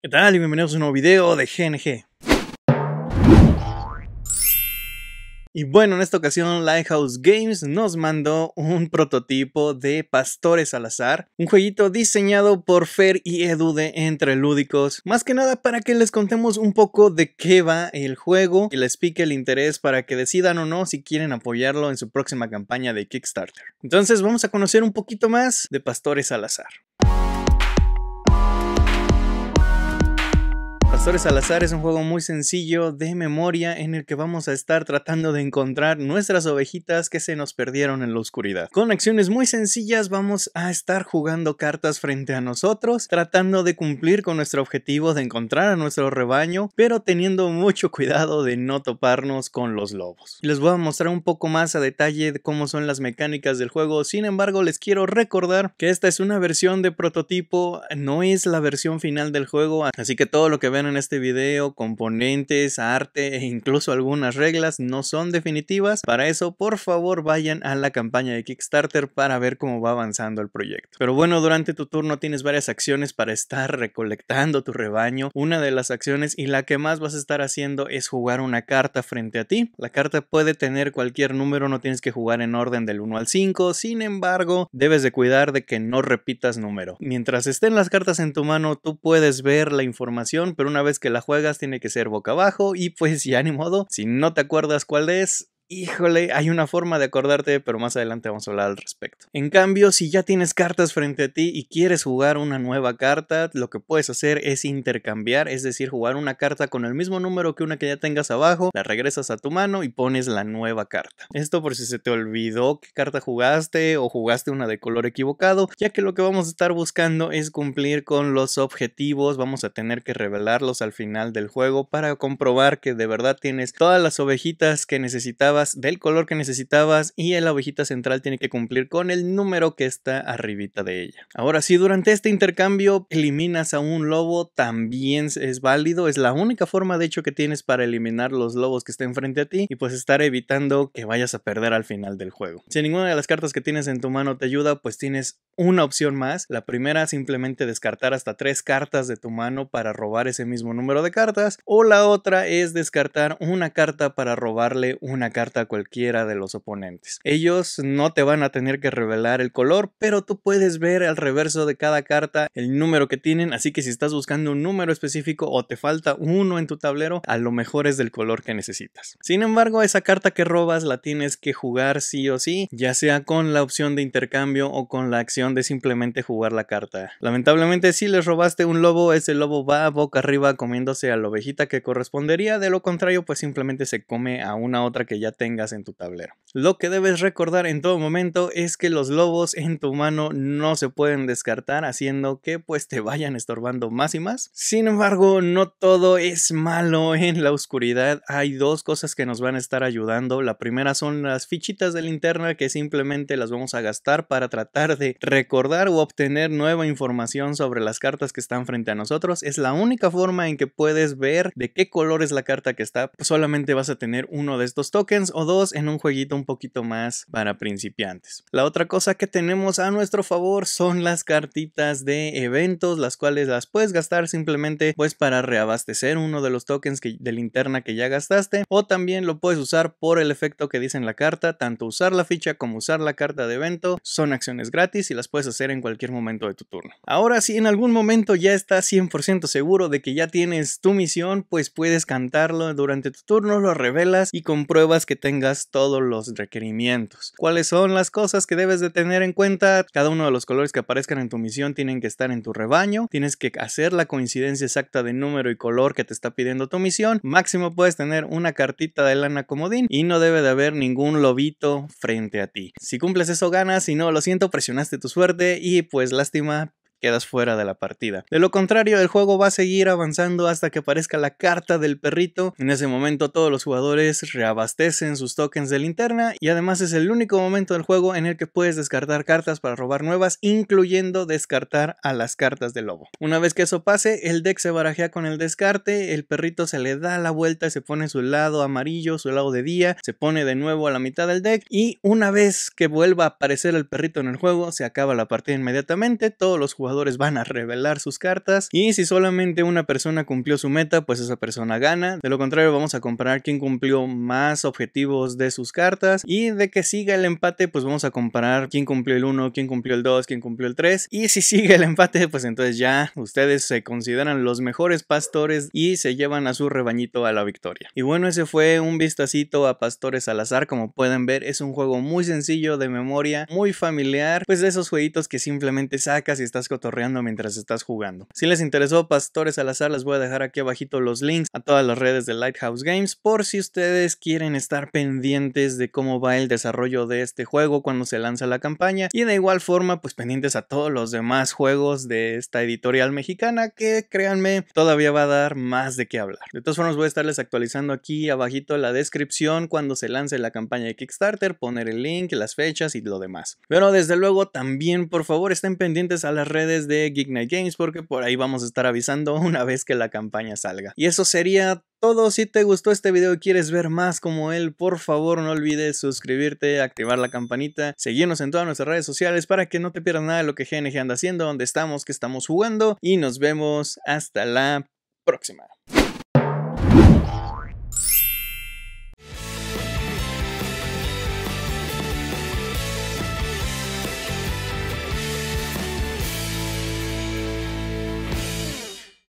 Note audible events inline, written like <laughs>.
¿Qué tal? Y bienvenidos a un nuevo video de GNG. Y bueno, en esta ocasión Lighthouse Games nos mandó un prototipo de Pastores al azar, un jueguito diseñado por Fer y Edu de Entre Lúdicos, más que nada para que les contemos un poco de qué va el juego y les pique el interés para que decidan o no si quieren apoyarlo en su próxima campaña de Kickstarter. Entonces vamos a conocer un poquito más de Pastores al azar. al Salazar es un juego muy sencillo de memoria en el que vamos a estar tratando de encontrar nuestras ovejitas que se nos perdieron en la oscuridad. Con acciones muy sencillas vamos a estar jugando cartas frente a nosotros, tratando de cumplir con nuestro objetivo de encontrar a nuestro rebaño, pero teniendo mucho cuidado de no toparnos con los lobos. Les voy a mostrar un poco más a detalle de cómo son las mecánicas del juego, sin embargo les quiero recordar que esta es una versión de prototipo, no es la versión final del juego, así que todo lo que ven en este video, componentes, arte e incluso algunas reglas no son definitivas. Para eso, por favor, vayan a la campaña de Kickstarter para ver cómo va avanzando el proyecto. Pero bueno, durante tu turno tienes varias acciones para estar recolectando tu rebaño. Una de las acciones y la que más vas a estar haciendo es jugar una carta frente a ti. La carta puede tener cualquier número, no tienes que jugar en orden del 1 al 5, sin embargo, debes de cuidar de que no repitas número. Mientras estén las cartas en tu mano, tú puedes ver la información, pero una una vez que la juegas tiene que ser boca abajo y pues ya ni modo, si no te acuerdas cuál es, híjole, hay una forma de acordarte, pero más adelante vamos a hablar al respecto. En cambio, si ya tienes cartas frente a ti y quieres jugar una nueva carta, lo que puedes hacer es intercambiar, es decir, jugar una carta con el mismo número que una que ya tengas abajo, la regresas a tu mano y pones la nueva carta. Esto por si se te olvidó qué carta jugaste o jugaste una de color equivocado, ya que lo que vamos a estar buscando es cumplir con los objetivos, vamos a tener que revelarlos al final del juego para comprobar que de verdad tienes todas las ovejitas que necesitabas del color que necesitabas y la ovejita central tiene que cumplir con el número que está arribita de ella. Ahora, si durante este intercambio eliminas a un lobo, también es válido, es la única forma de hecho que tienes para eliminar los lobos que estén frente a ti y pues estar evitando que vayas a perder al final del juego. Si ninguna de las cartas que tienes en tu mano te ayuda, pues tienes una opción más. La primera simplemente descartar hasta tres cartas de tu mano para robar ese mismo número de cartas o la otra es descartar una carta para robarle una carta a cualquiera de los oponentes. Ellos no te van a tener que revelar el color, pero tú puedes ver al reverso de cada carta el número que tienen, así que si estás buscando un número específico o te falta uno en tu tablero, a lo mejor es del color que necesitas. Sin embargo, esa carta que robas la tienes que jugar sí o sí, ya sea con la opción de intercambio o con la acción de simplemente jugar la carta. Lamentablemente, si les robaste un lobo, ese lobo va boca arriba comiéndose a la ovejita que correspondería, de lo contrario, pues simplemente se come a una otra que ya tengas en tu tablero. Lo que debes recordar en todo momento es que los lobos en tu mano no se pueden descartar haciendo que pues te vayan estorbando más y más. Sin embargo, no todo es malo en la oscuridad. Hay dos cosas que nos van a estar ayudando. La primera son las fichitas de linterna que simplemente las vamos a gastar para tratar de recordar o obtener nueva información sobre las cartas que están frente a nosotros. Es la única forma en que puedes ver de qué color es la carta que está. Solamente vas a tener uno de estos tokens o dos en un jueguito un poquito más para principiantes. La otra cosa que tenemos a nuestro favor son las cartitas de eventos, las cuales las puedes gastar simplemente pues para reabastecer uno de los tokens que, de linterna que ya gastaste o también lo puedes usar por el efecto que dice en la carta, tanto usar la ficha como usar la carta de evento son acciones gratis y las puedes hacer en cualquier momento de tu turno. Ahora si en algún momento ya estás 100% seguro de que ya tienes tu misión, pues puedes cantarlo durante tu turno, lo revelas y compruebas que tengas todos los requerimientos. ¿Cuáles son las cosas que debes de tener en cuenta? Cada uno de los colores que aparezcan en tu misión tienen que estar en tu rebaño. Tienes que hacer la coincidencia exacta de número y color que te está pidiendo tu misión. Máximo puedes tener una cartita de lana comodín y no debe de haber ningún lobito frente a ti. Si cumples eso ganas, si no, lo siento, presionaste tu suerte y pues lástima, quedas fuera de la partida. De lo contrario, el juego va a seguir avanzando hasta que aparezca la carta del perrito. En ese momento todos los jugadores reabastecen sus tokens de linterna y además es el único momento del juego en el que puedes descartar cartas para robar nuevas, incluyendo descartar a las cartas de lobo. Una vez que eso pase, el deck se barajea con el descarte, el perrito se le da la vuelta, y se pone su lado amarillo, su lado de día, se pone de nuevo a la mitad del deck y una vez que vuelva a aparecer el perrito en el juego, se acaba la partida inmediatamente, todos los jugadores van a revelar sus cartas y si solamente una persona cumplió su meta, pues esa persona gana. De lo contrario, vamos a comparar quién cumplió más objetivos de sus cartas y de que siga el empate, pues vamos a comparar quién cumplió el 1, quién cumplió el 2, quién cumplió el 3 y si sigue el empate, pues entonces ya ustedes se consideran los mejores pastores y se llevan a su rebañito a la victoria. Y bueno, ese fue un vistacito a Pastores al azar, como pueden ver, es un juego muy sencillo de memoria, muy familiar, pues de esos jueguitos que simplemente sacas y estás con mientras estás jugando. Si les interesó Pastores al azar, les voy a dejar aquí abajito los links a todas las redes de Lighthouse Games por si ustedes quieren estar pendientes de cómo va el desarrollo de este juego cuando se lanza la campaña y de igual forma pues pendientes a todos los demás juegos de esta editorial mexicana que créanme todavía va a dar más de qué hablar. De todas formas voy a estarles actualizando aquí abajito la descripción cuando se lance la campaña de Kickstarter, poner el link, las fechas y lo demás. Pero desde luego también por favor estén pendientes a las redes de Geek Night Games porque por ahí vamos a estar avisando <laughs> una vez que la campaña salga. Y eso sería todo. Si te gustó este video y quieres ver más como él, por favor no olvides suscribirte, activar la campanita, seguirnos en todas nuestras redes sociales para que no te pierdas nada de lo que GNG anda haciendo, Donde estamos, que estamos jugando y nos vemos hasta la próxima.